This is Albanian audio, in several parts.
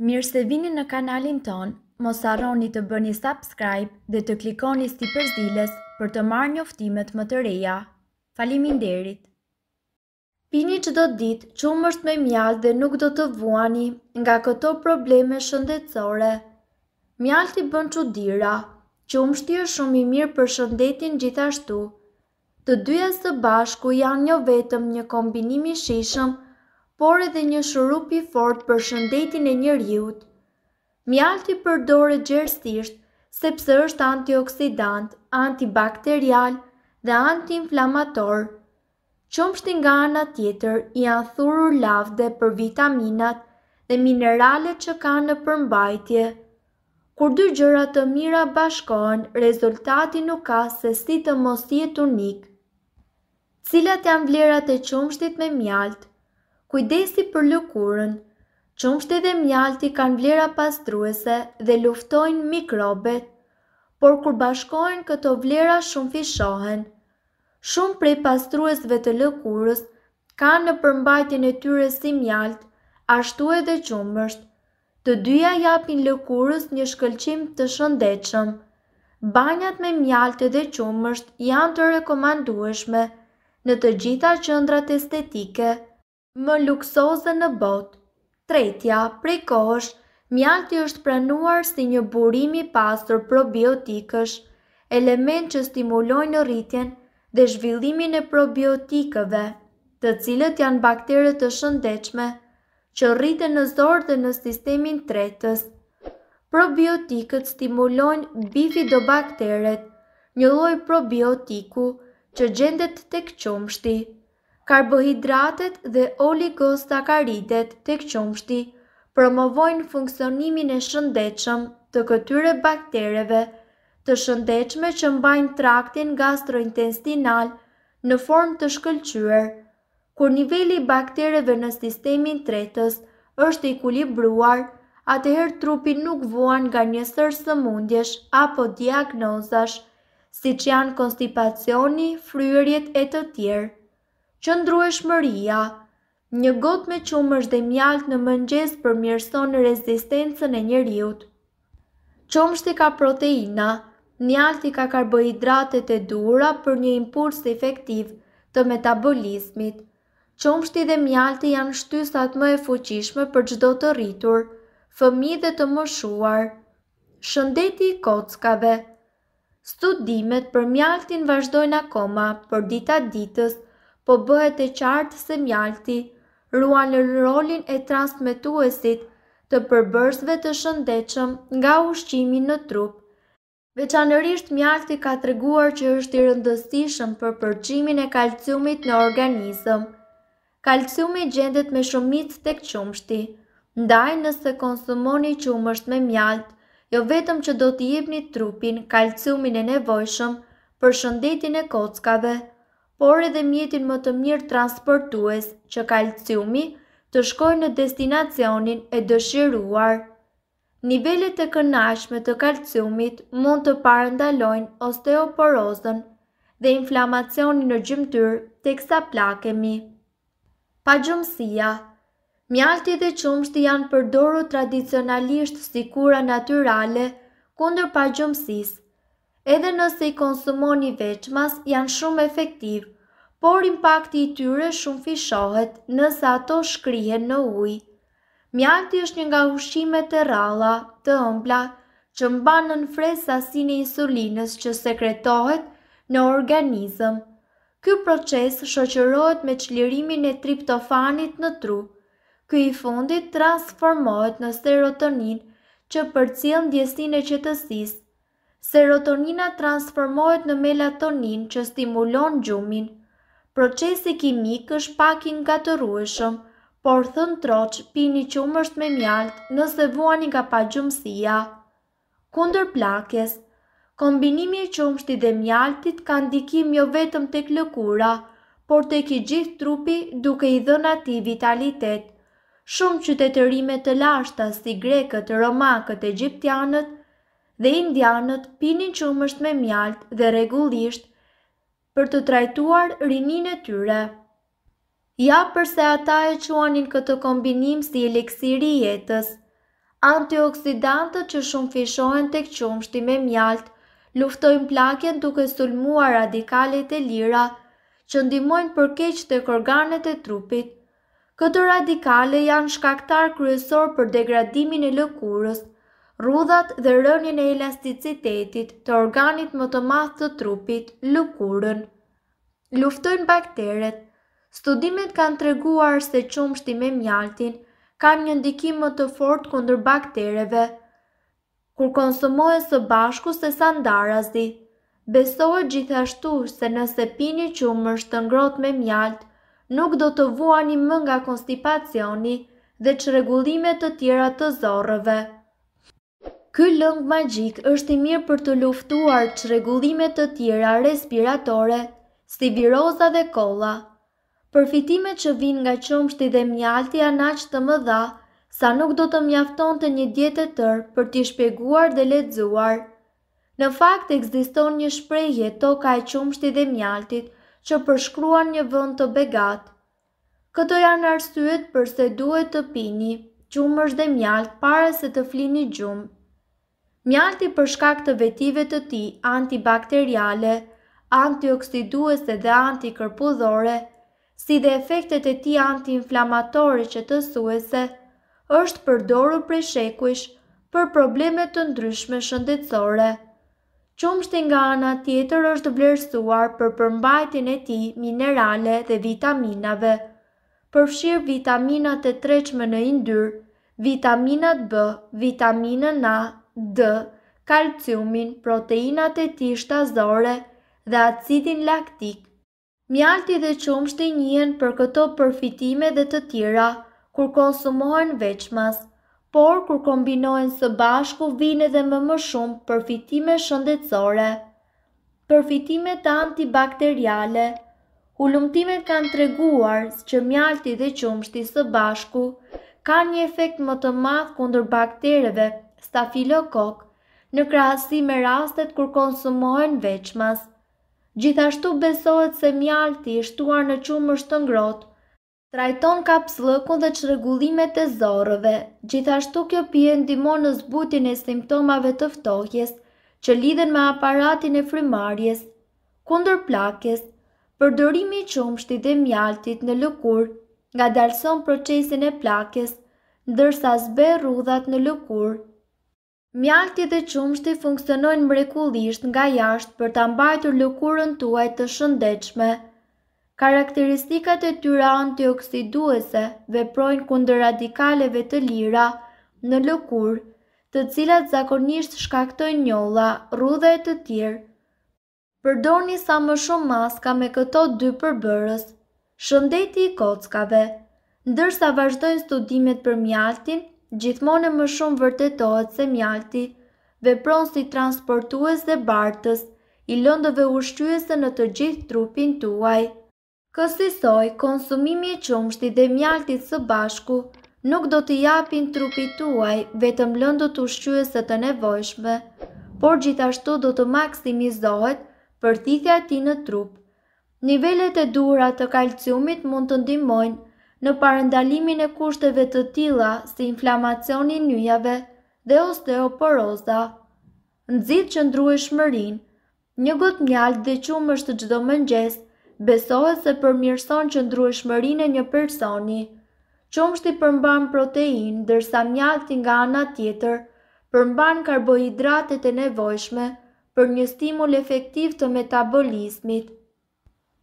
Mirë se vini në kanalin ton, mos arroni të bëni subscribe dhe të klikoni si përzdiles për të marrë njoftimet më të reja. Falimin derit! Pini që do ditë që umë është me mjallë dhe nuk do të vuani nga këto probleme shëndetësore. Mjallë ti bën që dira, që umë shtirë shumë i mirë për shëndetin gjithashtu. Të dyja së bashku janë një jo vetëm një kombinimi shishëm por edhe një shurup i fort për shëndetin e njerëzit. Mjalti përdoret gjerësisht sepse është antioksidant, antibakterial dhe antiinflamator. Qumshti nga ana tjetër i anëthurur lavde për vitaminat dhe mineralet që kanë në përmbajtje. Kur dy gjëra të mira bashkohen, rezultati nuk ka se si të mos jetë unik. Cilat janë vlerat e qumshtit me mjaltë? kujdesi për lëkurën. Qumshti dhe mjalti kanë vlera pastruese dhe luftojnë mikrobet, por kur bashkojnë këto vlera shumë fishohen. Shumë prej pastruesve të lëkurës kanë në përmbajtjen e tyre si mjalt, ashtu edhe qumësht. Të dyja japin lëkurës një shkëlqim të shëndechëm. Banjat me mjaltë dhe qumësht janë të rekomandueshme në të gjitha qëndrat estetike. Më luksoze në bot Tretja, prej kohësh, mjalti është pranuar si një burimi pasur probiotikësh element që stimulojnë në rritjen dhe zhvillimin e probiotikëve të cilët janë bakteret të shëndechme që rritën në zorë dhe në sistemin tretës Probiotikët stimulojnë bifidobakteret, një loj probiotiku që gjendet të këqumështi karbohidratet dhe oligosakaridet të këqumshti promovojnë funksionimin e shëndechëm të këtyre baktereve të shëndechme që mbajnë traktin gastrointestinal në form të shkëllqyër, kur nivelli baktereve në sistemin tretës është i kulibruar, atëherë trupin nuk vuan nga një sërë së mundjesh apo diagnozash, si që janë konstipacioni, fryërjet e të tjerë që ndruesh një got me qumë është dhe mjalt në mëngjes për mjërson në rezistencën e njëriut. Qumë ka proteina, mjalti ka karbohidratet e dura për një impuls efektiv të metabolizmit. Qumë dhe mjalti janë shtysat më e fuqishme për gjdo të rritur, fëmi dhe të mëshuar. Shëndeti i kockave Studimet për mjaltin vazhdojnë akoma për dita ditës, po bëhet e qartë se mjalti ruan rolin e transmetuesit të përbërësve të shëndechëm nga ushqimi në trup. Veçanërisht mjalti ka të reguar që është i rëndësishëm për përqimin e kalciumit në organizëm. Kalciumi gjendet me shumit të këqumshti, ndaj nëse konsumoni qumësht me mjalt, jo vetëm që do t'i jepni trupin kalciumin e nevojshëm për shëndetin e kockave por edhe mjetin më të mirë transportues që kalciumi të shkojë në destinacionin e dëshiruar. Nivellet e kënaqshme të kalciumit mund të parandalojnë osteoporozën dhe inflamacionin në të teksa plakemi. Pagjumësia Mjalti dhe qumshti janë përdoru tradicionalisht si kura naturale kundër pagjumësisë edhe nëse i konsumoni veçmas, janë shumë efektiv, por impakti i tyre shumë fishohet nëse ato shkrihen në ujë. Mjalti është një nga ushqimet e ralla, të ëmbla, që mbanë në fre sasin e insulinës që sekretohet në organizëm. Ky proces shoqërohet me qlirimin e triptofanit në tru. Ky i fundit transformohet në serotonin që përcjell ndjesinë e qetësisë serotonina transformohet në melatonin që stimulon gjumin. Procesi kimik është pak i ngatërrueshëm, por thën troç pini qumësht me mjalt nëse vuani nga pa gjumësia. Kunder plakes, kombinimi i qumështi dhe mjaltit ka ndikim jo vetëm tek lëkura, por tek i gjithë trupi duke i dhën ati vitalitet. Shumë qytetërime të lashta si grekët, romakët, egyptianët – dhe indianët pinin qumësht me mjalt dhe regullisht për të trajtuar rinin e tyre. Ja përse ata e quanin këtë kombinim si eliksiri jetës. Antioksidantët që shumë fishohen të këqumështi me mjalt, luftojnë plakjen duke sulmua radikalit e lira, që ndimojnë përkeq të korganet e trupit. Këtë radikale janë shkaktar kryesor për degradimin e lëkurës, rudhat dhe rënjën e elasticitetit të organit më të madh të trupit, lëkurën. Luftojnë bakteret. Studimet kanë treguar se qumshti me mjaltin kanë një ndikim më të fort kundër baktereve. Kur konsumohen së bashku se sandarazi, besohet gjithashtu se nëse pini qumësht të ngrot me mjalt, nuk do të vuani më nga konstipacioni dhe që regullimet të tjera të zorëve. Ky lëngë magjik është i mirë për të luftuar çrregullimet të tjera respiratore, si viroza dhe kolla. Përfitimet që vijnë nga qumshti dhe mjalti janë aq të mëdha sa nuk do të mjafton të një djetë të tërë për t'i shpeguar dhe ledzuar. Në fakt, ekziston një shprehje toka e qumshti dhe mjaltit që përshkruan një vënd të begat. Këto janë arsyet përse duhet të pini, qumësh dhe mjalt para se të flini gjumë. Mjalti për shkak të vetive të ti antibakteriale, antioksiduese dhe antikërpudhore, si dhe efektet e ti antiinflamatore që të suese, është përdoru prej shekuish për problemet të ndryshme shëndetsore. Qumshti nga ana tjetër është vlerësuar për përmbajtin e ti minerale dhe vitaminave, përfshir vitaminat e treqme në indyrë, vitaminat B, vitaminën A, D, kalciumin, proteinat e ti shtazore dhe acidin laktik. Mjalti dhe qumshti njën për këto përfitime dhe të tjera, kur konsumohen veçmas, por kur kombinohen së bashku vine dhe më më shumë përfitime shëndetsore. Përfitime të antibakteriale Ullumtimet kanë treguar që mjalti dhe qumshti së bashku kanë një efekt më të madh kundër baktereve stafilokok, në krasi me rastet kur konsumohen veçmas. Gjithashtu besohet se mjalti i shtuar në qumër shtë ngrot, trajton kaps dhe qregullimet e zorëve. Gjithashtu kjo pje ndimon në zbutin e simptomave të ftohjes, që lidhen me aparatin e frimarjes, kunder plakjes, përdërimi qumështi dhe mjaltit në lukur, nga dalson procesin e plakjes, ndërsa zbe rudhat në lukur, Mjalti dhe qumshti funksionojnë mrekullisht nga jashtë për të mbajtur lëkurën tuaj të shëndechme. Karakteristikat e tyre antioksiduese veprojnë kundër radikaleve të lira në lëkurë, të cilat zakonisht shkaktojnë njolla, rrudhe e të tjerë. Përdorni sa më shumë maska me këto dy përbërës. Shëndeti i kockave. Ndërsa vazhdojnë studimet për mjaltin, gjithmonë më shumë vërtetohet se mjalti vepron si transportues dhe bartës i lëndëve ushqyese në të gjithë trupin tuaj. Kësisoj, konsumimi e qumshti dhe mjaltit së bashku nuk do të japin trupit tuaj vetëm lëndët ushqyese të nevojshme, por gjithashtu do të maksimizohet për tithja ti në trup. Nivellet e dura të kalciumit mund të ndimojnë në parendalimin e kushteve të tila si inflamacioni njëjave dhe osteoporoza. Nëzit që ndru e shmërin, një gotë mjalt dhe qumë është gjdo mëngjes, besohet se përmirëson që ndru e shmërin e një personi. Qumë shti përmban protein, dërsa mjalt nga ana tjetër, përmban karbohidratet e nevojshme për një stimul efektiv të metabolismit.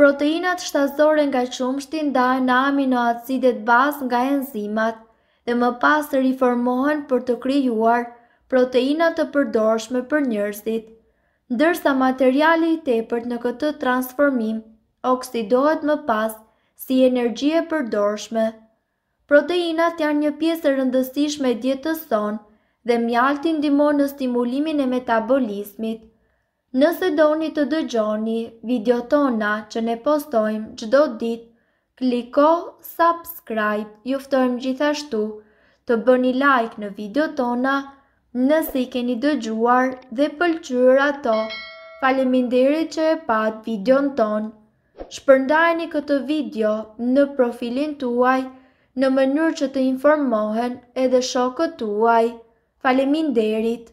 Proteinat shtazore nga qumshti ndahen në aminoacidet bas nga enzimat dhe më pas të riformohen për të krijuar proteinat të përdorshme për njërzit. Ndërsa materiali i tepërt në këtë transformim oksidohet më pas si energji e përdorshme. Proteinat janë një pjesë rëndësishme e dietës sonë dhe mjaltin ndihmon në stimulimin e metabolizmit. Nëse doni të dëgjoni video tona që ne postojmë gjdo dit, kliko subscribe, juftojmë gjithashtu të bëni like në video tona nëse i keni dëgjuar dhe pëlqyrë ato. Faleminderit që e pat video në tonë. Shpërndajni këtë video në profilin tuaj në mënyrë që të informohen edhe shokët tuaj. Faleminderit!